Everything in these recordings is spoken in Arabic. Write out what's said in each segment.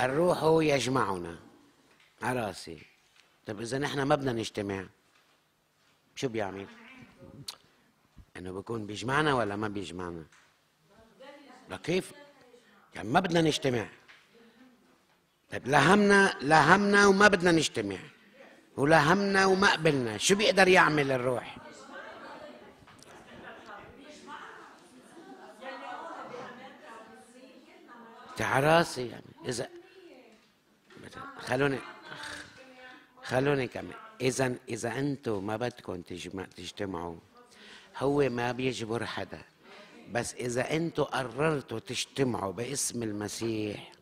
الروح يجمعنا على راسي طيب اذا نحن ما بدنا نجتمع شو بيعمل؟ انه بكون بيجمعنا ولا ما بيجمعنا؟ لكيف؟ يعني ما بدنا نجتمع طيب لهمنا لهمنا وما بدنا نجتمع ولهمنا وما قبلنا شو بيقدر يعمل الروح؟ تعراسي يعني اذا خلوني خلوني كمل اذا اذا انتم ما بدكم تجتمعوا هو ما بيجبر حدا بس اذا انتم قررتوا تجتمعوا باسم المسيح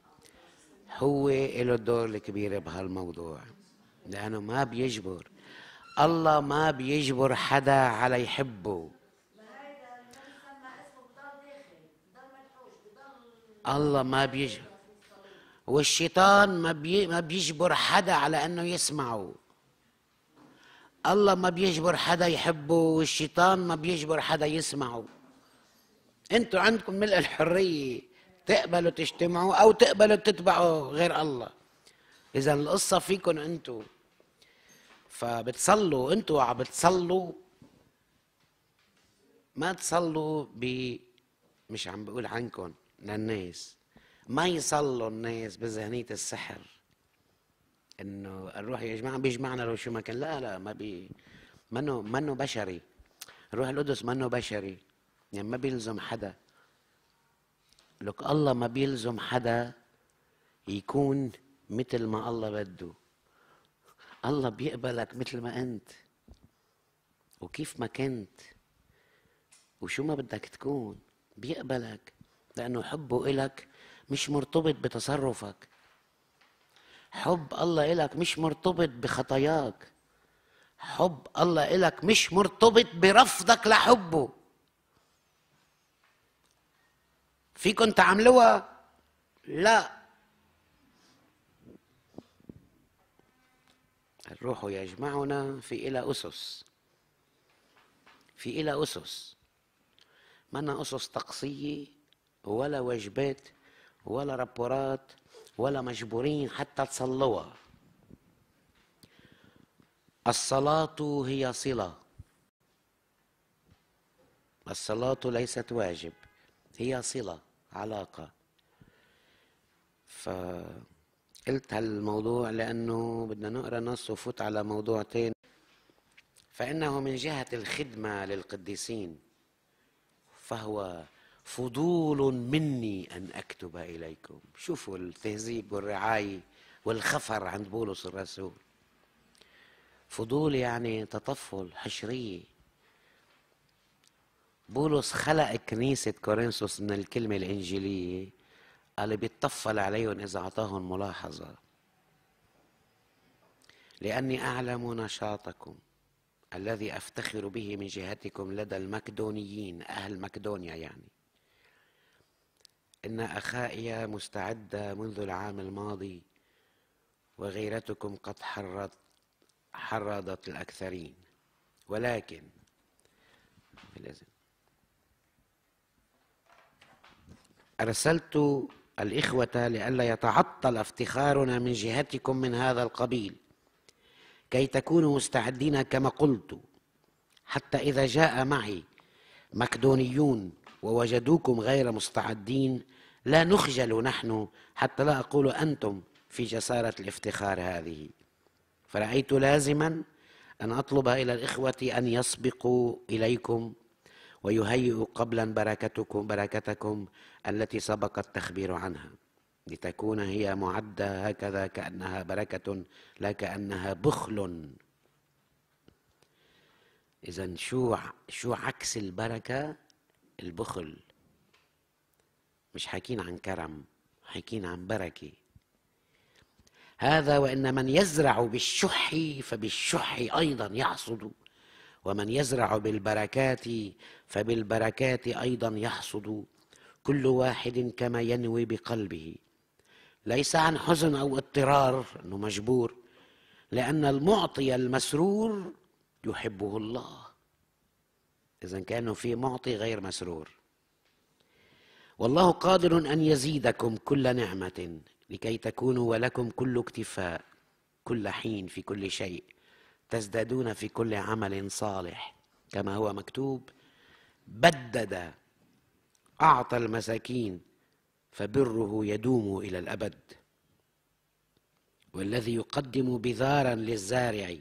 هو له الدور الكبير بهالموضوع لانه ما بيجبر الله ما بيجبر حدا على يحبه الله ما بيجبر والشيطان ما, بي ما بيجبر حدا على انه يسمعه الله ما بيجبر حدا يحبه والشيطان ما بيجبر حدا يسمعه انتوا عندكم ملء الحريه تقبلوا تجتمعوا او تقبلوا تتبعوا غير الله اذا القصه فيكم انتوا فبتصلوا انتوا عم بتصلوا ما تصلوا ب مش عم بقول عنكم للناس ما يصلوا الناس بذهنية السحر انه الروح يا جماعه بيجمعنا لو شو ما كان لا لا ما بي منو منو بشري الروح القدس منو بشري يعني ما بيلزم حدا لك الله ما بيلزم حدا يكون مثل ما الله بده الله بيقبلك مثل ما انت وكيف ما كنت وشو ما بدك تكون بيقبلك لانه حبه إلك مش مرتبط بتصرفك حب الله إلك مش مرتبط بخطاياك حب الله إلك مش مرتبط برفضك لحبه فيكم تعملوها لا الروح يجمعنا في إلى أسس في إلى أسس منا أسس طقسية ولا وجبات ولا ربورات ولا مجبورين حتى تصلوها الصلاة هي صلة الصلاة ليست واجب هي صلة علاقة فقلت هالموضوع لأنه بدنا نقرأ نص وفوت على موضوع فإنه من جهة الخدمة للقديسين فهو فضول مني أن أكتب إليكم شوفوا التهذيب والرعاية والخفر عند بولس الرسول فضول يعني تطفل حشرية بولس خلق كنيسة كورنثوس من الكلمة الإنجيلية قال بيتطفل عليهم إذا أعطاهم ملاحظة لأني أعلم نشاطكم الذي أفتخر به من جهتكم لدى المقدونيين أهل مقدونيا يعني إن أخائي مستعدة منذ العام الماضي وغيرتكم قد حرض حرضت الأكثرين ولكن أرسلت الإخوة لئلا يتعطل افتخارنا من جهتكم من هذا القبيل كي تكونوا مستعدين كما قلت حتى إذا جاء معي مكدونيون ووجدوكم غير مستعدين لا نخجل نحن حتى لا أقول أنتم في جسارة الافتخار هذه فرأيت لازما أن أطلب إلى الإخوة أن يسبقوا إليكم ويهيئوا قبلا بركتكم بركتكم التي سبق التخبير عنها لتكون هي معدة هكذا كأنها بركة لا كأنها بخل إذا شو شو عكس البركة البخل مش حاكين عن كرم حاكين عن بركه هذا وان من يزرع بالشح فبالشح ايضا يحصد ومن يزرع بالبركات فبالبركات ايضا يحصد كل واحد كما ينوي بقلبه ليس عن حزن او اضطرار انه مجبور لان المعطي المسرور يحبه الله إذا كانوا في معطي غير مسرور والله قادر أن يزيدكم كل نعمة لكي تكونوا ولكم كل اكتفاء كل حين في كل شيء تزدادون في كل عمل صالح كما هو مكتوب بدد أعطى المساكين فبره يدوم إلى الأبد والذي يقدم بذارا للزارع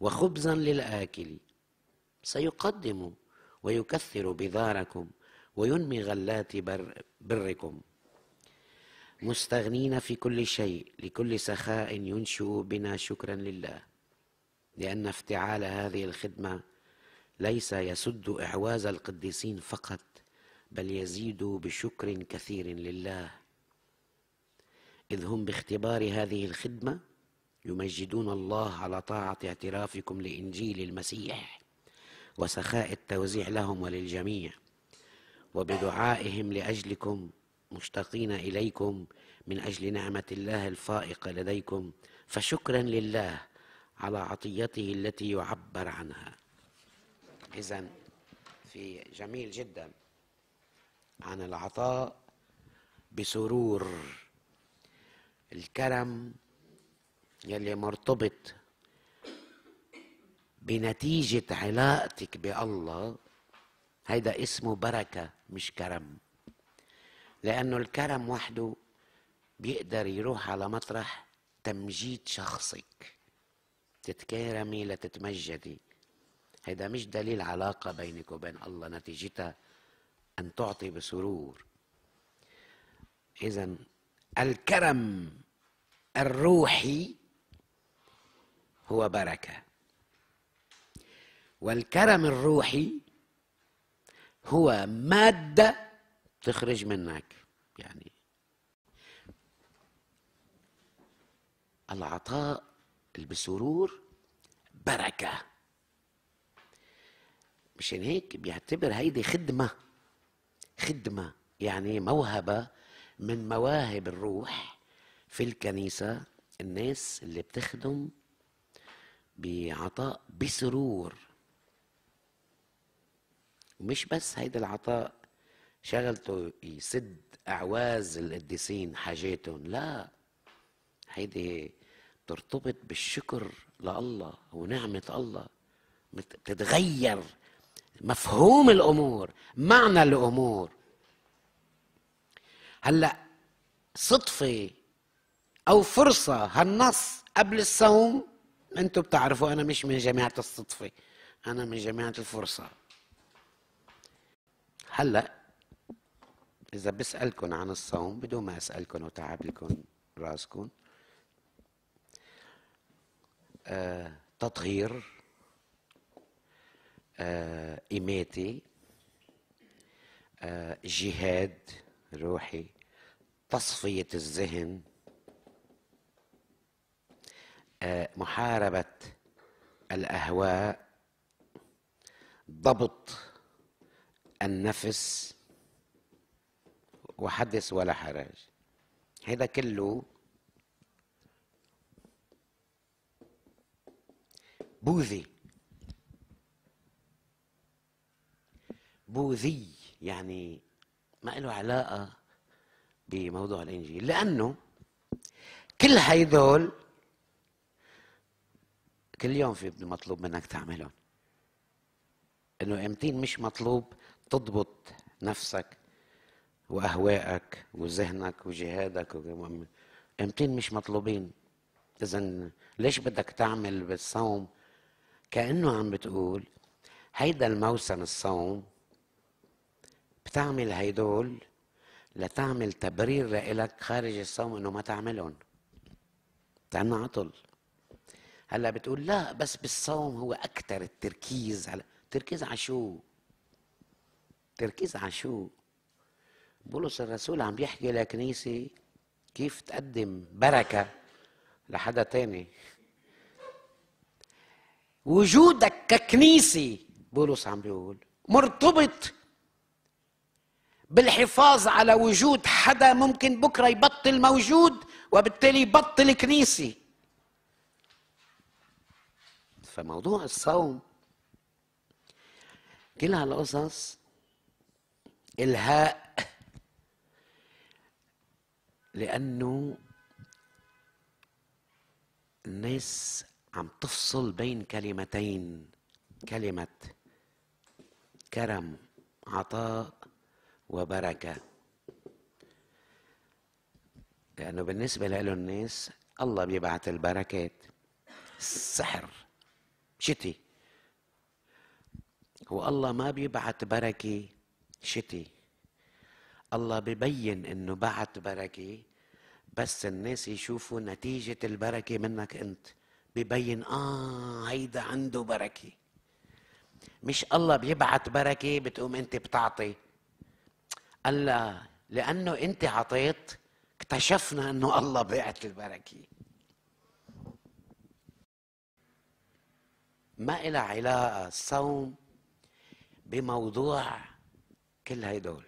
وخبزا للآكل سيقدم ويكثر بذاركم وينمي غلات بر بركم مستغنين في كل شيء لكل سخاء ينشئ بنا شكرا لله لأن افتعال هذه الخدمة ليس يسد إعواز القديسين فقط بل يزيد بشكر كثير لله إذ هم باختبار هذه الخدمة يمجدون الله على طاعة اعترافكم لإنجيل المسيح وسخاء التوزيع لهم وللجميع وبدعائهم لاجلكم مشتاقين اليكم من اجل نعمه الله الفائقه لديكم فشكرا لله على عطيته التي يعبر عنها اذا في جميل جدا عن العطاء بسرور الكرم يلي مرتبط بنتيجة علاقتك بالله هيدا اسمه بركة مش كرم لأنه الكرم وحده بيقدر يروح على مطرح تمجيد شخصك تتكرمي لتتمجدي هيدا مش دليل علاقة بينك وبين الله نتيجتها أن تعطي بسرور إذا الكرم الروحي هو بركه والكرم الروحي هو مادة تخرج منك يعني العطاء بسرور بركة مشان هيك بيعتبر هيدي خدمة خدمة يعني موهبة من مواهب الروح في الكنيسة الناس اللي بتخدم بعطاء بسرور مش بس هيدا العطاء شغلته يسد أعواز القديسين حاجاتهم لا هيدي بترتبط بالشكر لله ونعمة الله بتتغير مفهوم الأمور معنى الأمور هلأ صدفة أو فرصة هالنص قبل الصوم أنتم بتعرفوا أنا مش من جماعة الصدفة أنا من جماعة الفرصة هلا اذا بسالكم عن الصوم بدون ما اسالكم وتعب لكم راسكم آه تطهير آه اماتي آه جهاد روحي تصفية الذهن آه محاربة الأهواء ضبط النفس وحدث ولا حرج هذا كله بوذي بوذي يعني ما له علاقة بموضوع الإنجيل لأنه كل هيدول كل يوم في مطلوب منك تعملهم انه امتين مش مطلوب تضبط نفسك واهوائك وذهنك وجهادك امتين مش مطلوبين اذا ليش بدك تعمل بالصوم كانه عم بتقول هيدا الموسم الصوم بتعمل هيدول لتعمل تبرير لإلك خارج الصوم انه ما تعملهم تعمل عطل هلا بتقول لا بس بالصوم هو اكثر التركيز على تركيز على شو تركيز على شو بولس الرسول عم يحكي لكنيسة كيف تقدم بركة لحدا تاني وجودك ككنيسة بولس عم بيقول مرتبط بالحفاظ على وجود حدا ممكن بكرة يبطل موجود وبالتالي يبطل كنيسة فموضوع الصوم كل هالقصص الهاء لانه الناس عم تفصل بين كلمتين كلمه كرم عطاء وبركه لانه بالنسبه له الناس الله بيبعت البركات السحر شتي والله ما بيبعت بركة شتي الله ببين انه بعت بركة بس الناس يشوفوا نتيجة البركة منك انت ببين اه هيدا عنده بركة مش الله بيبعت بركة بتقوم انت بتعطي الله لانه انت عطيت اكتشفنا انه الله بعت البركه ما إلها علاقة الصوم بموضوع كل هيدول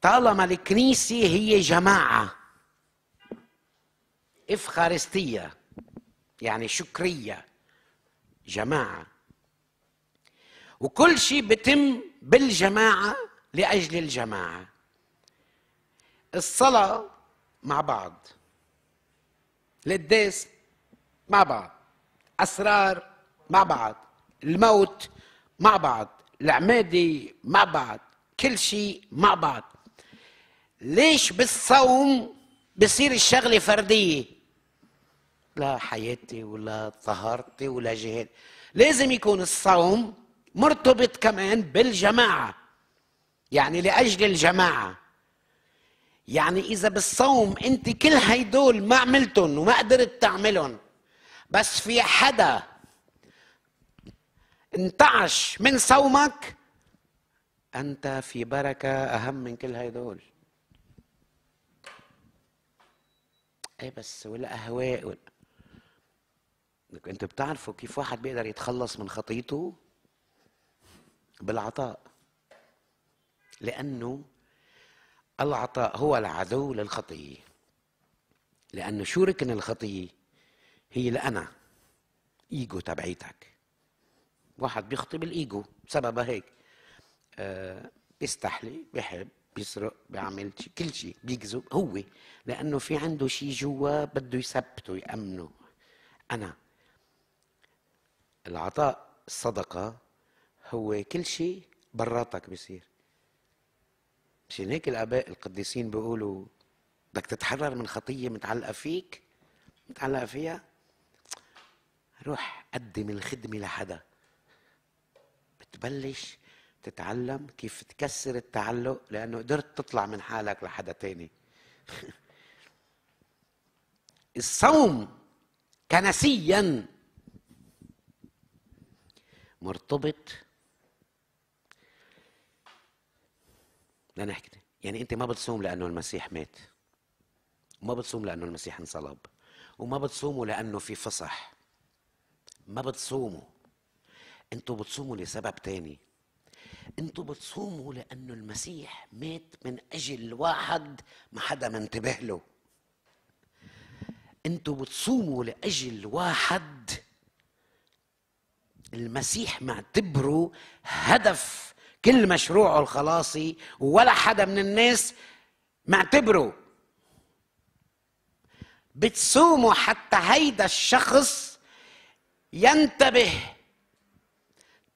طالما الكنيسة هي جماعة إفخارستية يعني شكرية جماعة وكل شيء بتم بالجماعة لأجل الجماعة الصلاة مع بعض القداس مع بعض أسرار مع بعض الموت مع بعض العمادي مع بعض كل شيء مع بعض ليش بالصوم بصير الشغلة فردية لا حياتي ولا طهارتي ولا جهاد لازم يكون الصوم مرتبط كمان بالجماعة يعني لأجل الجماعة يعني إذا بالصوم أنت كل هيدول ما عملتهم وما قدرت تعملهم بس في حدا انتعش من صومك انت في بركه اهم من كل هيدول ايه بس والاهواء وال... انت بتعرفوا كيف واحد بيقدر يتخلص من خطيته بالعطاء لانه العطاء هو العدو للخطيه لانه شو ركن الخطيه هي الانا ايجو تبعيتك واحد بيخطي بالايجو سببها هيك آه بيستحلي بيحب بيسرق بيعمل شي كل شيء بيكذب هو لانه في عنده شيء جوا بده يثبته يامنه انا العطاء الصدقه هو كل شيء براتك بيصير مشان هيك الاباء القديسين بيقولوا بدك تتحرر من خطيه متعلقه فيك متعلقه فيها روح قدم الخدمه لحدا تبلش تتعلم كيف تكسر التعلق لأنه قدرت تطلع من حالك لحدا تاني الصوم كنسيا مرتبط لنحكي يعني انت ما بتصوم لانه المسيح مات وما بتصوم لانه المسيح انصلب وما بتصوموا لانه في فصح ما بتصوموا انتوا بتصوموا لسبب تاني انتوا بتصوموا لانه المسيح مات من اجل واحد ما حدا منتبه له انتوا بتصوموا لاجل واحد المسيح معتبره هدف كل مشروعه الخلاصي ولا حدا من الناس معتبره بتصوموا حتى هيدا الشخص ينتبه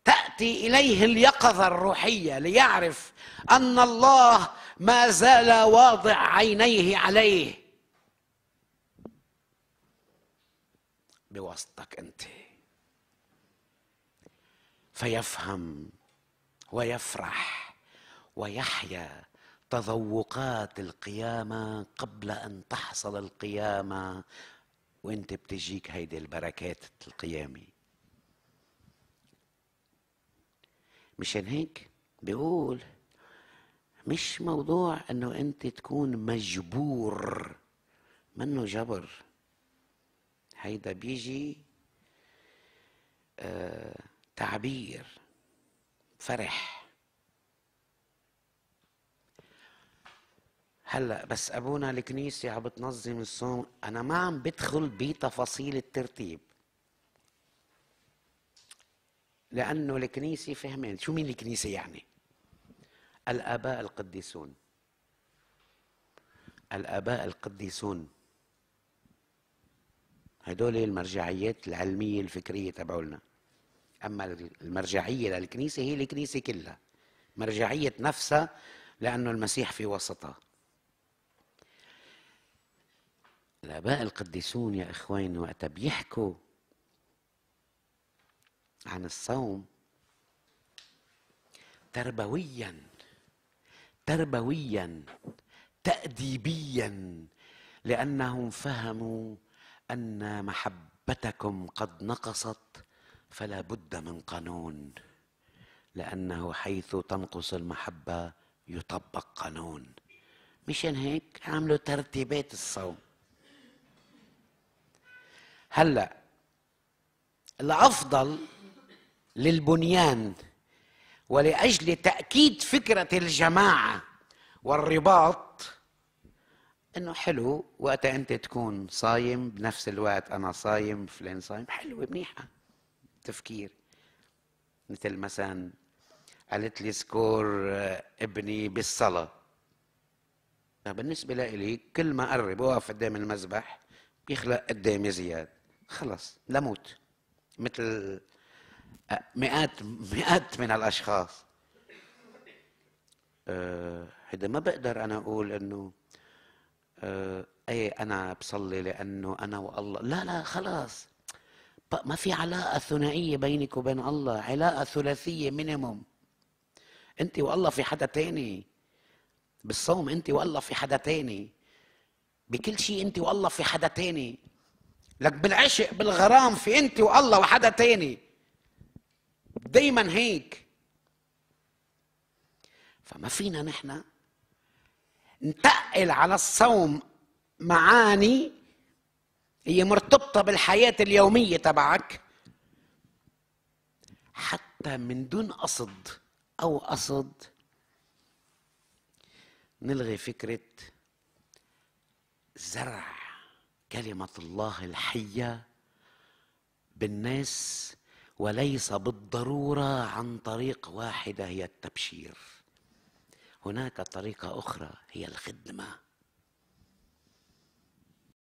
تاتي اليه اليقظه الروحيه ليعرف ان الله ما زال واضع عينيه عليه بواسطتك انت فيفهم ويفرح ويحيا تذوقات القيامه قبل ان تحصل القيامه وانت بتجيك هيدي البركات القيامه مشان هيك بيقول مش موضوع انه انت تكون مجبور منه جبر هيدا بيجي آه تعبير فرح هلا بس ابونا الكنيسه عم بتنظم الصوم انا ما عم بدخل بتفاصيل الترتيب لأنه الكنيسة فهمان شو مين الكنيسة يعني الآباء القديسون الآباء القديسون هدول المرجعيات العلمية الفكرية تبعولنا أما المرجعية للكنيسة هي الكنيسة كلها مرجعية نفسها لأنه المسيح في وسطها الآباء القديسون يا إخوان وقت بيحكوا عن الصوم تربويا تربويا تاديبيا لانهم فهموا ان محبتكم قد نقصت فلا بد من قانون لانه حيث تنقص المحبه يطبق قانون مشان هيك عملوا ترتيبات الصوم هلا الافضل للبنيان ولاجل تاكيد فكره الجماعه والرباط انه حلو وقت انت تكون صايم بنفس الوقت انا صايم فلان صايم حلوه منيحه تفكير مثل مثلا قالت لي سكور آه، ابني بالصلاه بالنسبة لإلي كل ما قرب وقف قدام المذبح بيخلق قدامي زياد خلص لموت مثل مئات مئات من الاشخاص هيدا أه ما بقدر انا اقول انه أه ايه انا بصلي لانه انا والله لا لا خلاص ما في علاقه ثنائيه بينك وبين الله علاقه ثلاثيه مينيموم انت والله في حدا تاني بالصوم انت والله في حدا تاني بكل شيء انت والله في حدا تاني لك بالعشق بالغرام في انت والله وحدا تاني دايما هيك فما فينا نحن نتقل على الصوم معاني هي مرتبطة بالحياة اليومية تبعك حتى من دون قصد أو قصد نلغي فكرة زرع كلمة الله الحية بالناس وليس بالضروره عن طريق واحده هي التبشير هناك طريقه اخرى هي الخدمه